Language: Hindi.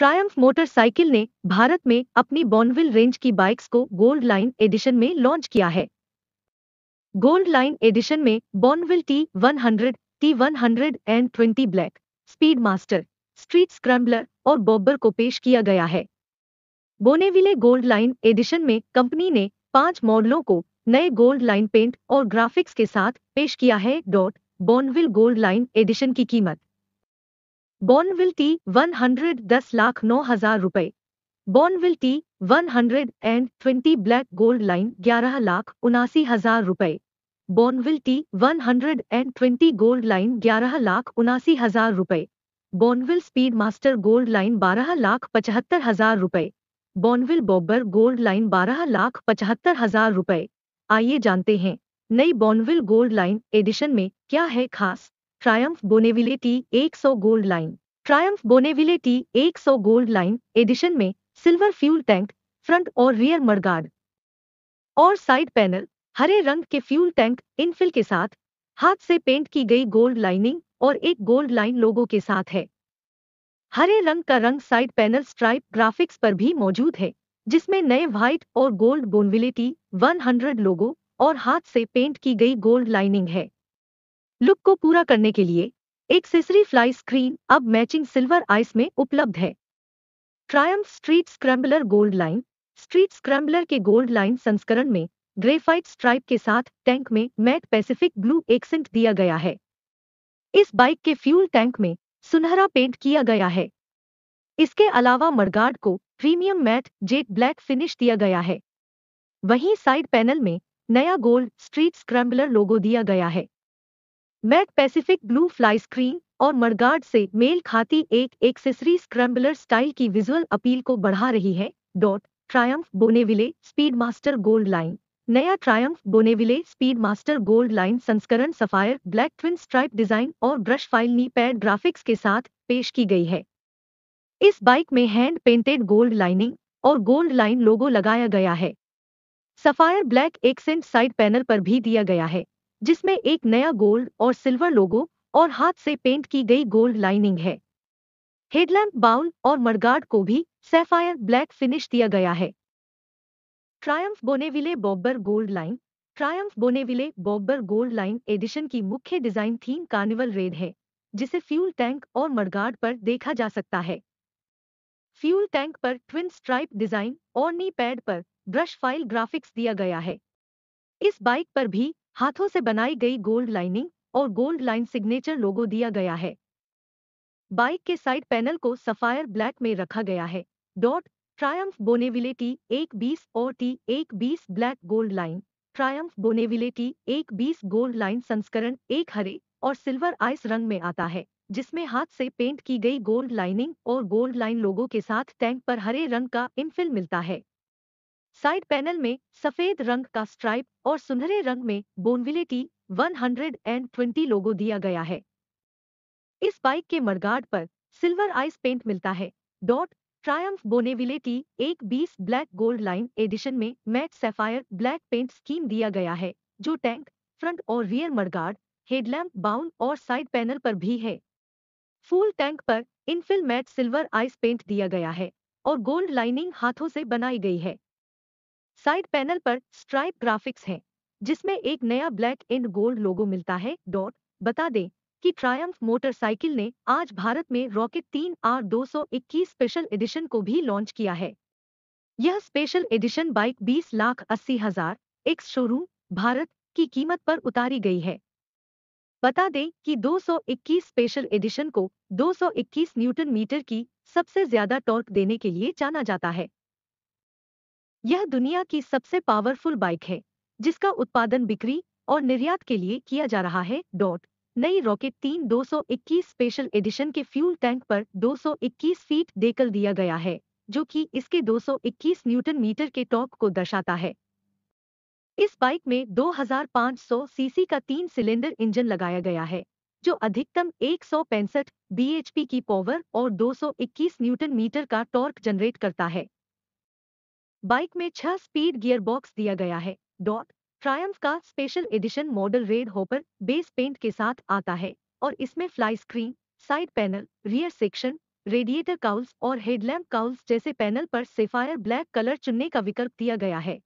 ट्रायम्फ मोटरसाइकिल ने भारत में अपनी बॉनविल रेंज की बाइक्स को गोल्ड लाइन एडिशन में लॉन्च किया है गोल्ड लाइन एडिशन में Bonneville T 100, T one and twenty black speed master street scrambler और बॉबर को पेश किया गया है बोनेविले गोल्ड लाइन एडिशन में कंपनी ने पांच मॉडलों को नए गोल्ड लाइन पेंट और ग्राफिक्स के साथ पेश किया है dot Bonneville gold line edition की कीमत बॉनविल टी वन हंड्रेड दस लाख नौ हजार रुपए Bonneville T one hundred and twenty black gold line ग्यारह लाख उनासी हजार रुपए Bonneville T one hundred and twenty gold line ग्यारह लाख उनासी हजार रुपए Bonneville speed master gold line बारह लाख पचहत्तर हजार रुपए बॉनविल बॉबर गोल्ड लाइन बारह लाख पचहत्तर हजार रुपए आइए जानते हैं नई बॉनविल गोल्ड लाइन एडिशन में क्या है खास ट्रायम्फ बोनेविले टी सौ gold line Triumph Bonneville T सौ गोल्ड लाइन एडिशन में सिल्वर फ्यूल टैंक फ्रंट और रियर मडगार्ड और साइड पैनल हरे रंग के फ्यूल टैंक इनफिल के साथ हाथ से पेंट की गई गोल्ड लाइनिंग और एक गोल्ड लाइन लोगो के साथ है हरे रंग का रंग साइड पैनल स्ट्राइप ग्राफिक्स पर भी मौजूद है जिसमें नए व्हाइट और गोल्ड वन 100 लोगो और हाथ से पेंट की गई गोल्ड लाइनिंग है लुक को पूरा करने के लिए एक्सेसरी फ्लाई स्क्रीन अब मैचिंग सिल्वर आइस में उपलब्ध है Triumph street scrambler gold line street scrambler के गोल्ड लाइन संस्करण में ग्रेफाइट स्ट्राइप के साथ टैंक में मैट पैसिफिक ब्लू एक्सेंट दिया गया है इस बाइक के फ्यूल टैंक में सुनहरा पेंट किया गया है इसके अलावा मरगार्ड को premium matt jet black finish दिया गया है वहीं साइड पैनल में नया गोल्ड स्ट्रीट स्क्रैम्बलर लोगो दिया गया है matt pacific blue fly screen और मडगार्ड से मेल खाती एक एक्सेसरी स्क्रैम्बलर स्टाइल की विजुअल अपील को बढ़ा रही है dot Triumph Bonneville speed master gold line नया Triumph Bonneville speed master gold line संस्करण sapphire black twin stripe design और brush foil knee pad graphics के साथ पेश की गई है इस बाइक में हैंड पेंटेड गोल्ड लाइनिंग और गोल्ड लाइन लोगो लगाया गया है sapphire black accent side panel पर भी दिया गया है जिसमें एक नया गोल्ड और सिल्वर लोगो और हाथ से पेंट की गई गोल्ड लाइनिंग है हेडलैम्प बाउल और मरगार्ड को भी सेफायर ब्लैक फिनिश दिया गया है Triumph Bonneville bobber gold line Triumph Bonneville bobber gold line edition की मुख्य डिजाइन थीम कार्निवल रेड है जिसे फ्यूल टैंक और मरगार्ड पर देखा जा सकता है फ्यूल टैंक पर ट्विन स्ट्राइप डिजाइन और नी पैड पर ब्रश फाइल ग्राफिक्स दिया गया है इस बाइक पर भी हाथों से बनाई गई गोल्ड लाइनिंग और गोल्ड लाइन सिग्नेचर लोगो दिया गया है बाइक के साइड पैनल को सफायर ब्लैक में रखा गया है डॉट ट्रायम्फ बोनेविले टी एक बीस और टी एक बीस black gold line Triumph Bonneville T एक बीस गोल्ड लाइन संस्करण एक हरे और सिल्वर आइस रंग में आता है जिसमें हाथ से पेंट की गई गोल्ड लाइनिंग और गोल्ड लाइन लोगों के साथ टैंक पर हरे रंग का इनफिल मिलता है साइड पैनल में सफेद रंग का स्ट्राइप और सुनहरे रंग में बोनविले टी 120 लोगो दिया गया है इस बाइक के मरगाड पर सिल्वर आइस पेंट मिलता है डॉट ट्रायम्फ बोनेविले टी एक बीस ब्लैक गोल्ड लाइन एडिशन में matt sapphire black paint scheme दिया गया है जो टैंक फ्रंट और रियर मरगाड हेडलैम्प बाउंड और साइड पैनल पर भी है फूल टैंक पर infill matt silver ice paint दिया गया है और गोल्ड लाइनिंग हाथों से बनाई गई है साइड पैनल पर स्ट्राइप ग्राफिक्स है जिसमें एक नया ब्लैक एंड गोल्ड लोगो मिलता है डॉट बता दें कि ट्रायम्फ मोटरसाइकिल ने आज भारत में रॉकेट तीन आर दो स्पेशल एडिशन को भी लॉन्च किया है यह स्पेशल एडिशन बाइक बीस लाख अस्सी हजार एक्स शोरूम भारत की कीमत पर उतारी गई है बता दें कि 221 स्पेशल एडिशन को 221 न्यूटन मीटर की सबसे ज्यादा टॉर्क देने के लिए जाना जाता है यह दुनिया की सबसे पावरफुल बाइक है जिसका उत्पादन बिक्री और निर्यात के लिए किया जा रहा है डॉट नई रॉकेट तीन दो स्पेशल एडिशन के फ्यूल टैंक पर 221 फीट देकल दिया गया है जो कि इसके 221 न्यूटन मीटर के टॉर्क को दर्शाता है इस बाइक में 2500 सीसी का तीन सिलेंडर इंजन लगाया गया है जो अधिकतम एक बीएचपी की पावर और 221 न्यूटन मीटर का टॉर्क जनरेट करता है बाइक में छह स्पीड गियर बॉक्स दिया गया है डॉट ट्रायम्फ का special edition model red hopper base paint के साथ आता है और इसमें fly screen side panel rear section radiator cowls और हेडलैम्प काउल्स जैसे पैनल पर सेफायर ब्लैक कलर चुनने का विकल्प दिया गया है